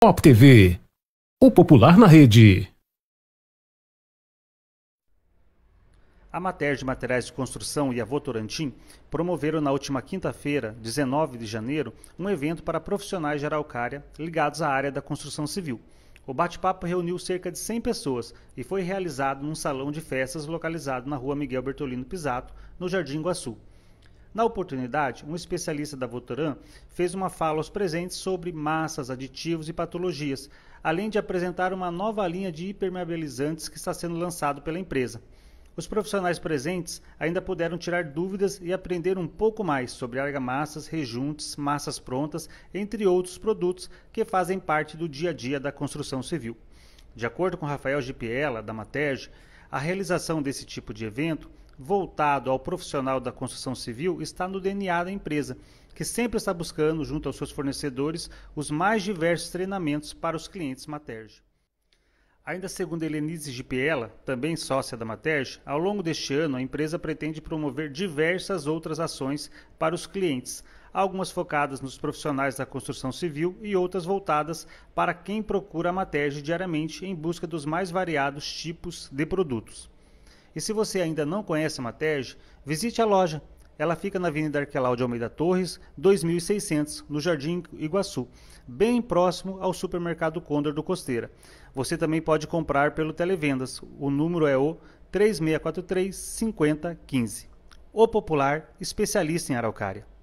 Pop TV, o popular na rede. A Matéria de Materiais de Construção e a Votorantim promoveram na última quinta-feira, 19 de janeiro, um evento para profissionais de Araucária ligados à área da construção civil. O bate-papo reuniu cerca de 100 pessoas e foi realizado num salão de festas localizado na rua Miguel Bertolino Pisato, no Jardim Iguaçu. Na oportunidade, um especialista da Votoran fez uma fala aos presentes sobre massas, aditivos e patologias, além de apresentar uma nova linha de hipermeabilizantes que está sendo lançado pela empresa. Os profissionais presentes ainda puderam tirar dúvidas e aprender um pouco mais sobre argamassas, rejuntes, massas prontas, entre outros produtos que fazem parte do dia a dia da construção civil. De acordo com Rafael Gipiela, da Matege, a realização desse tipo de evento voltado ao profissional da construção civil está no DNA da empresa, que sempre está buscando, junto aos seus fornecedores, os mais diversos treinamentos para os clientes Materge. Ainda segundo Helenise Gipiela, também sócia da Materge, ao longo deste ano a empresa pretende promover diversas outras ações para os clientes, algumas focadas nos profissionais da construção civil e outras voltadas para quem procura a Materge diariamente em busca dos mais variados tipos de produtos. E se você ainda não conhece a Materge, visite a loja. Ela fica na Avenida Arquelau de Almeida Torres, 2600, no Jardim Iguaçu, bem próximo ao supermercado Condor do Costeira. Você também pode comprar pelo Televendas. O número é o 3643 5015. O Popular, especialista em araucária.